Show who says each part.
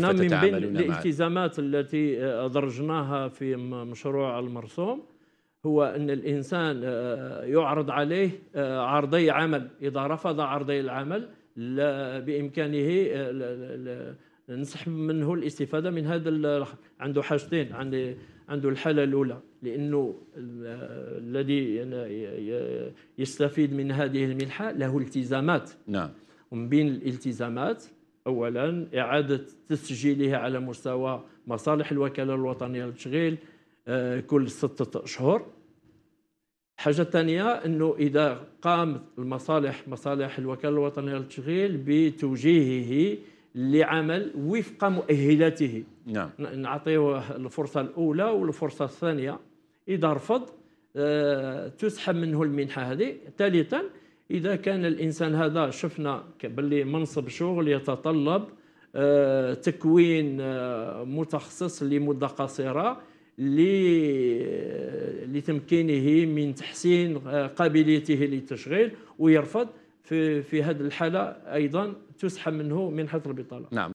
Speaker 1: نعم، من بين الالتزامات
Speaker 2: التي ادرجناها في مشروع المرسوم هو أن الإنسان آه، يعرض عليه آه، عرضي عمل إذا رفض عرضي العمل لا بإمكانه آه، نسحب منه الاستفادة من هذا عنده حاجتين عنده الحالة الأولى لأنه الذي يستفيد من هذه المنحة له التزامات نعم ومن بين الالتزامات اولا اعاده تسجيله على مستوى مصالح الوكاله الوطنيه للتشغيل آه، كل سته اشهر حاجه ثانيه انه اذا قامت المصالح مصالح الوكاله الوطنيه للتشغيل بتوجيهه لعمل وفق مؤهلاته نعم نعطيه الفرصه الاولى والفرصه الثانيه اذا رفض آه، تسحب منه المنحه هذه ثالثا إذا كان الإنسان هذا شفنا باللي منصب شغل يتطلب آه، تكوين آه، متخصص لمدة قصيرة لتمكينه من تحسين آه، قابليته للتشغيل ويرفض في في هذه الحالة أيضا تسحب منه منحة البطالة نعم